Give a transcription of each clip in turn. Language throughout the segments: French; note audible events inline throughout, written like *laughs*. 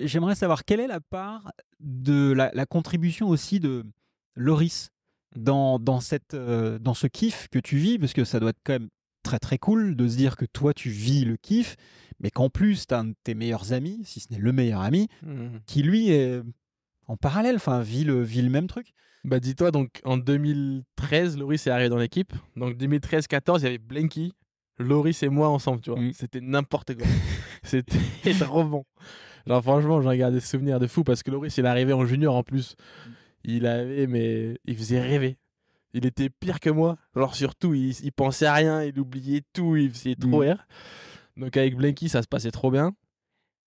J'aimerais savoir quelle est la part de la, contribution aussi de Loris mmh. dans, dans, cette, euh, dans ce kiff que tu vis, parce que ça doit être quand même très très cool de se dire que toi tu vis le kiff, mais qu'en plus tu as un de tes meilleurs amis, si ce n'est le meilleur ami, mmh. qui lui est en parallèle, enfin vit le, vit le même truc. Bah dis-toi, donc en 2013, Loris est arrivé dans l'équipe. Donc 2013-14, il y avait Blanky, Loris et moi ensemble, tu vois. Mmh. C'était n'importe quoi. *laughs* C'était *laughs* trop bon. Genre, franchement, j'en garde des souvenirs de fou parce que Loris, il est en junior en plus. Il avait, mais il faisait rêver. Il était pire que moi. Genre, surtout, il, pensait à rien, il oubliait tout, il faisait trop mm. rire. Donc, avec Blinky, ça se passait trop bien.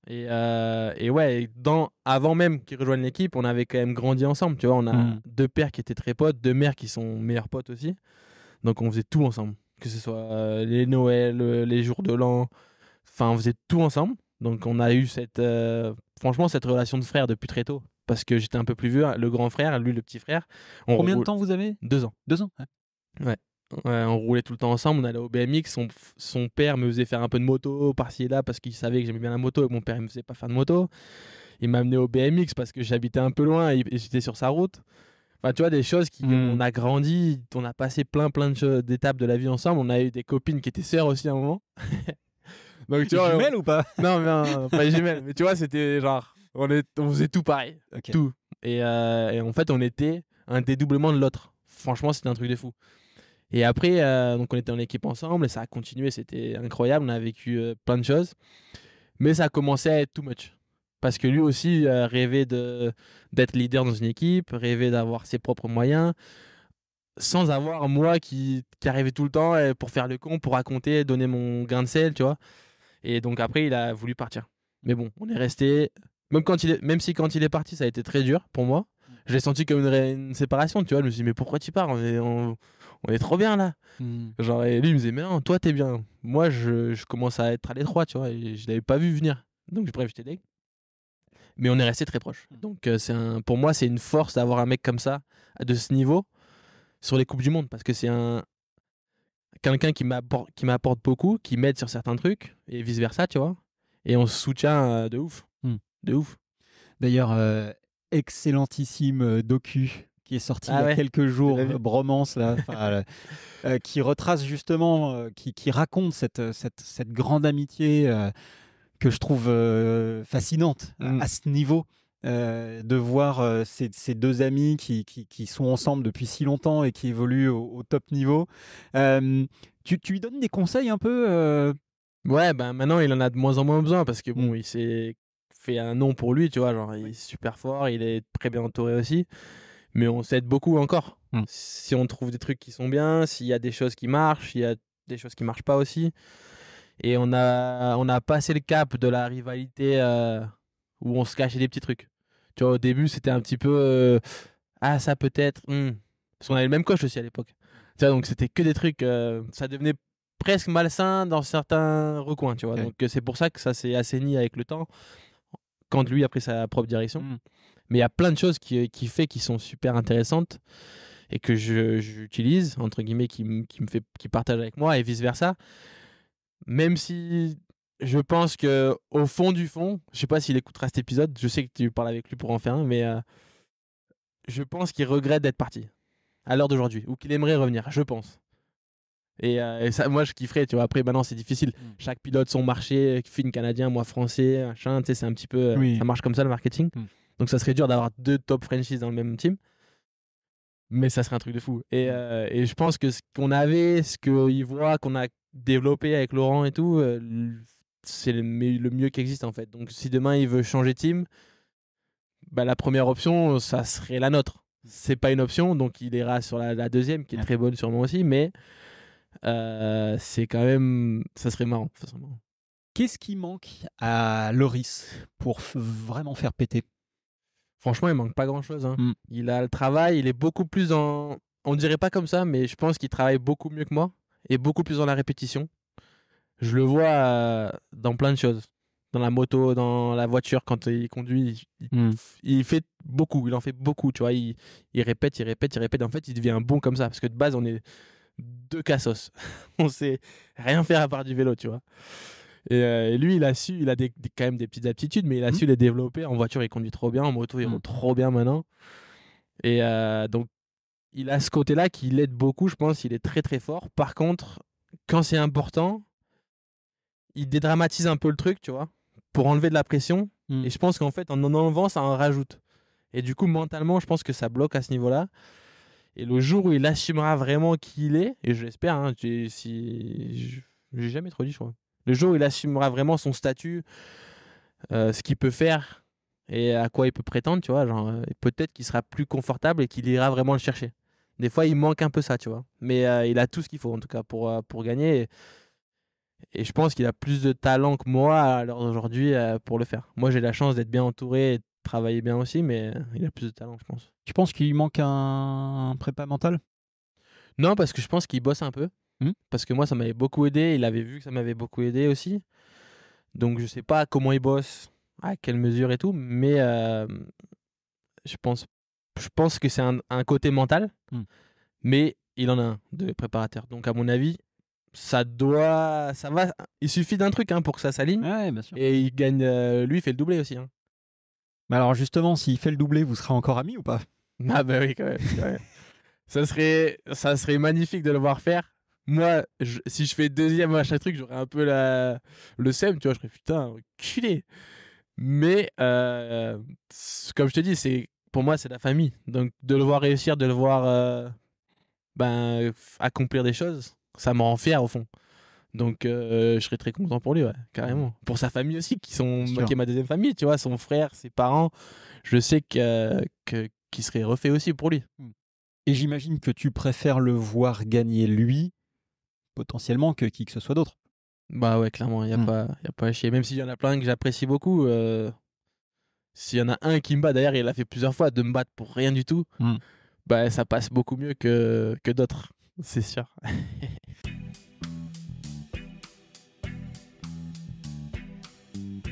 Euh, et, ouais, dans, avant même qu'il rejoigne l'équipe, on avait quand même grandi ensemble. Tu vois, on a mm. deux pères qui étaient très potes, deux mères qui sont meilleurs potes aussi. Donc, on faisait tout ensemble. Que ce soit euh, les Noëls, euh, les jours de l'an. Enfin, on faisait tout ensemble. Donc on a eu cette, euh, franchement, cette relation de frère depuis très tôt. Parce que j'étais un peu plus vieux, hein. le grand frère, lui le petit frère. Combien de temps vous avez Deux ans. Deux ans Ouais. on roulait tout le temps ensemble, on allait au BMX, son, père me faisait faire un peu de moto par-ci et là parce qu'il savait que j'aimais bien la moto et mon père ne me faisait pas faire de moto. Il m'a amené au BMX parce que j'habitais un peu loin et, j'étais sur sa route. Enfin, tu vois, des choses qui. Mmh. On a grandi, on a passé plein, plein d'étapes de, de la vie ensemble. On a eu des copines qui étaient sœurs aussi à un moment. *laughs* tu ou pas *laughs* Non, pas Mais tu vois, c'était genre, on, faisait tout pareil. Tout. Euh, et, en fait, on était un dédoublement de l'autre. Franchement, c'était un truc de fou. Et après, euh, donc on était en équipe ensemble et ça a continué. C'était incroyable. On a vécu euh, plein de choses. Mais ça commençait à être too much. Parce que lui aussi rêvait de, d'être leader dans une équipe, rêvait d'avoir ses propres moyens sans avoir moi qui, qui arrivait tout le temps eh, pour faire le con, pour raconter, donner mon grain de sel, tu vois. Et donc après, il a voulu partir. Mais bon, on est resté. Même, quand il Même si quand il est parti, ça a été très dur pour moi. Mm. Je l'ai senti comme une, séparation, tu vois. Je me suis dit, mais pourquoi tu pars on est... On... est, trop bien là. Mm. Genre, et lui, il me disait, mais non, toi, t'es bien. Moi, je... commence à être à l'étroit, tu vois. Et je l'avais pas vu venir. Donc, bref, j'étais deg. Mais on est resté très proche. Mm. Donc, euh, c'est un, pour moi, c'est une force d'avoir un mec comme ça, de ce niveau, sur les Coupes du Monde. Parce que c'est un, quelqu'un qui m'apporte, qui m'apporte beaucoup, qui m'aide sur certains trucs, et vice-versa, tu vois. Et on se soutient euh, de ouf. Hmm. De ouf. D'ailleurs, euh, excellentissime euh, docu qui est sorti ah il y a quelques jours, Bromance, là, *laughs* qui retrace justement, qui, raconte cette, grande amitié que je trouve fascinante hmm. à ce niveau. Euh, de voir euh, ces, deux amis qui, sont ensemble depuis si longtemps et qui évoluent au, top niveau. Euh, tu, lui donnes des conseils un peu Ouais, ben maintenant il en a de moins en moins besoin parce que bon, mmh. il s'est fait un nom pour lui, tu vois, genre il est super fort, il est très bien entouré aussi, mais on s'aide beaucoup encore. Mmh. Si on trouve des trucs qui sont bien, s'il y a des choses qui marchent, il y a des choses qui marchent pas aussi. Et on a, on a passé le cap de la rivalité où on se cachait des petits trucs. Tu vois, au début, c'était un petit peu. Euh, ah, ça peut-être. Hmm. Parce qu'on avait le même coach aussi à l'époque. Tu vois, donc c'était que des trucs. Euh, ça devenait presque malsain dans certains recoins, tu vois. Donc euh, c'est pour ça que ça s'est assaini avec le temps. Quand lui a pris sa propre direction. Hmm. Mais il y a plein de choses qui, qui fait qui sont super intéressantes et que j'utilise, entre guillemets, qui, qui me fait, qui partage avec moi et vice versa. Même si je pense que au fond du fond, je sais pas s'il écoutera cet épisode, je sais que tu parles avec lui pour en faire un, mais euh, je pense qu'il regrette d'être parti à l'heure d'aujourd'hui, ou qu'il aimerait revenir, je pense. Et, euh, ça, moi, je kifferais, tu vois. Après, maintenant, c'est difficile. Mm. Chaque pilote son marché, film canadien, moi français, machin, tu sais, c'est un petit peu. Ça marche comme ça le marketing. Mm. Donc, ça serait dur d'avoir deux top franchises dans le même team. Mais ça serait un truc de fou. Et, mm. euh, je pense que ce qu'on avait, ce qu'il voit, qu'on a développé avec Laurent et tout, c'est le, mieux qui existe en fait. Donc si demain il veut changer team, bah, la première option, ça serait la nôtre. C'est pas une option, donc il ira sur la, deuxième, qui est très bonne sûrement aussi, mais euh, c'est quand même. Ça serait marrant. Qu'est-ce qui manque à Loris pour vraiment faire péter Franchement, il manque pas grand-chose. Hein. Hmm. Il a le travail, il est beaucoup plus en... On dirait pas comme ça, mais je pense qu'il travaille beaucoup mieux que moi et beaucoup plus dans la répétition je le vois euh, dans plein de choses. Dans la moto, dans la voiture, quand il conduit, hmm. il, fait beaucoup, il en fait beaucoup, tu vois. Il, il, répète, il répète, il répète. En fait, il devient un bon comme ça, parce que de base, on est deux cassos. *laughs* on sait rien faire à part du vélo, tu vois. Et, euh, lui, il a su, il a des, quand même des petites aptitudes, mais il a hmm. su les développer. En voiture, il conduit trop bien, en moto, il monte hmm. trop bien maintenant. Et euh, donc, il a ce côté-là qui l'aide beaucoup, je pense. Il est très très fort. Par contre, quand c'est important, il dédramatise un peu le truc, tu vois, pour enlever de la pression. Hmm. Et je pense qu'en fait, en en enlevant, ça en rajoute. Et du coup, mentalement, je pense que ça bloque à ce niveau-là. Et le jour où il assumera vraiment qui il est, et je l'espère, hein, j'ai, jamais trop dit, je crois. Le jour où il assumera vraiment son statut, euh, ce qu'il peut faire et à quoi il peut prétendre, tu vois, genre, euh, peut-être qu'il sera plus confortable et qu'il ira vraiment le chercher. Des fois, il manque un peu ça, tu vois. Mais euh, il a tout ce qu'il faut, en tout cas, pour, pour gagner. Et je pense qu'il a plus de talent que moi aujourd'hui aujourd'hui pour le faire. Moi, j'ai la chance d'être bien entouré et de travailler bien aussi, mais euh, il a plus de talent, je pense. Tu penses qu'il manque un... prépa mental Non, parce que je pense qu'il bosse un peu. Hmm? Parce que moi, ça m'avait beaucoup aidé. Il avait vu que ça m'avait beaucoup aidé aussi. Donc, je sais pas comment il bosse, à quelle mesure et tout, mais euh, je, pense, je pense que c'est un, côté mental. Hmm. Mais il en a un de préparateur. Donc, à mon avis, ça doit. ça va. Il suffit d'un truc hein, pour que ça s'aligne. Ouais, Et il gagne. Euh, lui, il fait le doublé aussi. Hein. Mais alors justement, s'il fait le doublé, vous serez encore amis ou pas Ah, bah oui, quand même. *laughs* ça, serait, ça serait magnifique de le voir faire. Moi, si je fais deuxième à chaque truc, j'aurais un peu la, le seum, tu vois. Je serais putain, culé. Mais, euh, comme je te dis, c'est pour moi, c'est la famille. Donc, de le voir réussir, de le voir euh, ben, accomplir des choses, ça me rend fier au fond. Donc euh, je serais très content pour lui, ouais, carrément. Pour sa famille aussi, qui, sont, qui est ma deuxième famille, tu vois, son frère, ses parents, je sais que, que, qu'il serait refait aussi pour lui. Hmm. Et j'imagine que tu préfères le voir gagner lui, potentiellement, que qui que ce soit d'autre. Bah ouais, clairement, il n'y a, hmm. pas, y a pas à chier. Même s'il y en a plein que j'apprécie beaucoup, euh, s'il y en a un qui me bat, d'ailleurs, il l'a fait plusieurs fois, de me battre pour rien du tout, hmm. bah ça passe beaucoup mieux que, que d'autres. C'est sûr. *laughs*